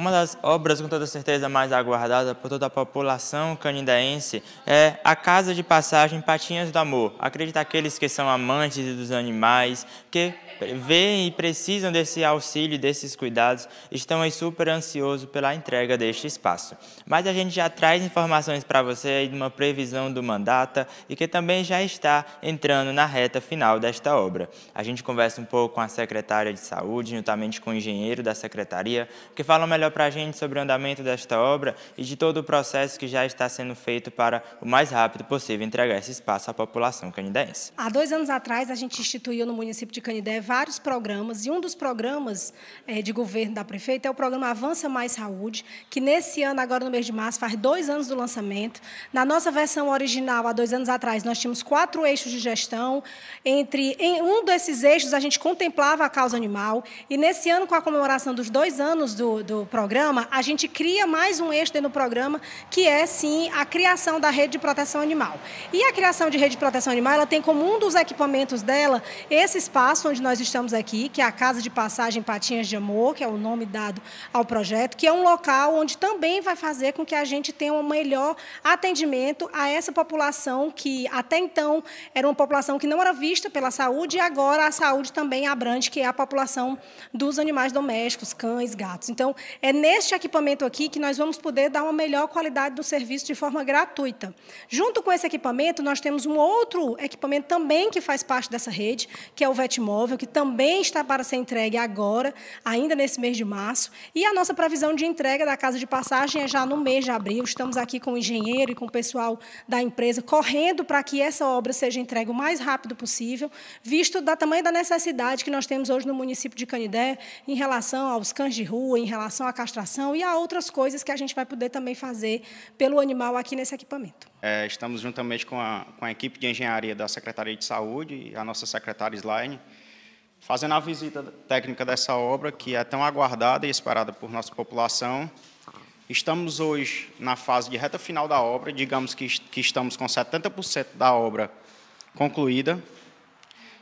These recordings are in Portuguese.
Uma das obras com toda certeza mais aguardada por toda a população canindaense é a Casa de Passagem Patinhas do Amor. Acredita aqueles que são amantes dos animais, que veem e precisam desse auxílio, desses cuidados, estão aí super ansiosos pela entrega deste espaço. Mas a gente já traz informações para você aí de uma previsão do mandato e que também já está entrando na reta final desta obra. A gente conversa um pouco com a secretária de saúde, juntamente com o engenheiro da secretaria, que fala melhor para a gente sobre o andamento desta obra e de todo o processo que já está sendo feito para, o mais rápido possível, entregar esse espaço à população canidense. Há dois anos atrás, a gente instituiu no município de Canidé vários programas, e um dos programas é, de governo da prefeita é o programa Avança Mais Saúde, que nesse ano, agora no mês de março, faz dois anos do lançamento. Na nossa versão original, há dois anos atrás, nós tínhamos quatro eixos de gestão. Entre em um desses eixos, a gente contemplava a causa animal, e nesse ano, com a comemoração dos dois anos do, do programa, a gente cria mais um eixo dentro do programa, que é sim a criação da rede de proteção animal. E a criação de rede de proteção animal, ela tem como um dos equipamentos dela esse espaço onde nós estamos aqui, que é a Casa de Passagem Patinhas de Amor, que é o nome dado ao projeto, que é um local onde também vai fazer com que a gente tenha um melhor atendimento a essa população que até então era uma população que não era vista pela saúde e agora a saúde também abrange, que é a população dos animais domésticos, cães, gatos. Então, é neste equipamento aqui que nós vamos poder dar uma melhor qualidade do serviço de forma gratuita. Junto com esse equipamento, nós temos um outro equipamento também que faz parte dessa rede, que é o Vetmóvel, que também está para ser entregue agora, ainda nesse mês de março. E a nossa previsão de entrega da casa de passagem é já no mês de abril. Estamos aqui com o engenheiro e com o pessoal da empresa correndo para que essa obra seja entregue o mais rápido possível, visto da tamanho da necessidade que nós temos hoje no município de Canidé em relação aos cães de rua, em relação à castração e a outras coisas que a gente vai poder também fazer pelo animal aqui nesse equipamento. É, estamos juntamente com a, com a equipe de engenharia da Secretaria de Saúde e a nossa secretária Slaine, fazendo a visita técnica dessa obra, que é tão aguardada e esperada por nossa população. Estamos hoje na fase de reta final da obra, digamos que, que estamos com 70% da obra concluída,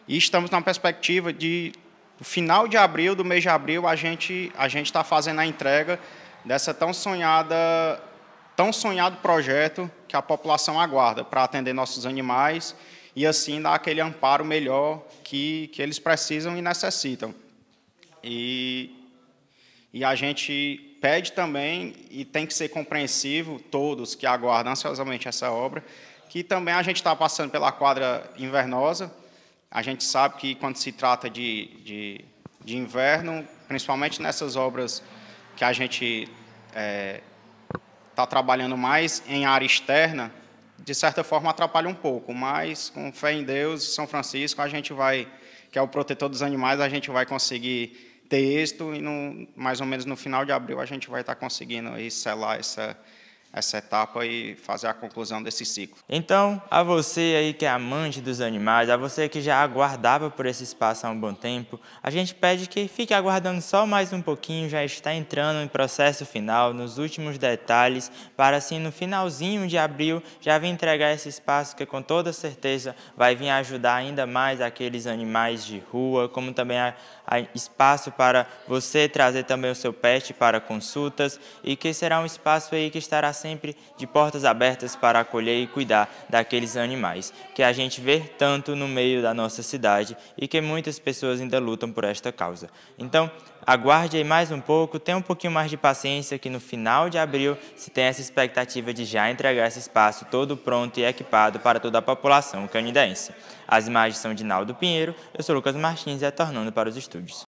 e estamos na perspectiva de no final de abril, do mês de abril, a gente a gente está fazendo a entrega dessa tão sonhada tão sonhado projeto que a população aguarda para atender nossos animais e assim dar aquele amparo melhor que, que eles precisam e necessitam. E, e a gente pede também, e tem que ser compreensivo, todos que aguardam ansiosamente essa obra, que também a gente está passando pela quadra invernosa, a gente sabe que quando se trata de, de, de inverno, principalmente nessas obras que a gente está é, tá trabalhando mais em área externa, de certa forma atrapalha um pouco, mas com fé em Deus e São Francisco, a gente vai, que é o protetor dos animais, a gente vai conseguir ter êxito e no, mais ou menos no final de abril a gente vai estar tá conseguindo aí selar essa, essa etapa e fazer a conclusão desse ciclo. Então, a você aí que é amante dos animais, a você que já aguardava por esse espaço há um bom tempo, a gente pede que fique aguardando só mais um pouquinho, já está entrando em processo final, nos últimos detalhes, para assim no finalzinho de abril já vir entregar esse espaço que com toda certeza vai vir ajudar ainda mais aqueles animais de rua, como também a, a espaço para você trazer também o seu pet para consultas e que será um espaço aí que estará sempre de portas abertas para acolher e cuidar daqueles animais que a gente vê tanto no meio da nossa cidade e que muitas pessoas ainda lutam por esta causa. Então, aguarde aí mais um pouco, tenha um pouquinho mais de paciência que no final de abril se tem essa expectativa de já entregar esse espaço todo pronto e equipado para toda a população canidense. As imagens são de Naldo Pinheiro, eu sou Lucas Martins e retornando para os estúdios.